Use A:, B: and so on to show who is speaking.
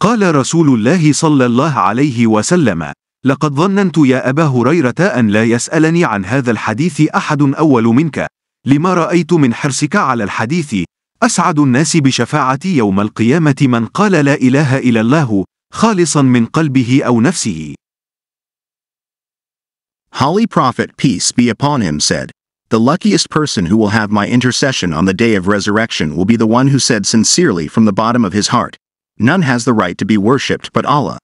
A: قال رسول الله صلى الله عليه وسلم لقد ظننت يا أبا هريرة أن لا يسألني عن هذا الحديث أحد أول منك لما رأيت من حرصك على الحديث أسعد الناس بشفاعتي يوم القيامة من قال لا إله إلا الله خالصا من قلبه أو نفسه
B: Holy Prophet peace be upon him said The luckiest person who will have my intercession on the day of resurrection will be the one who said sincerely from the bottom of his heart, None has the right to be worshipped but Allah.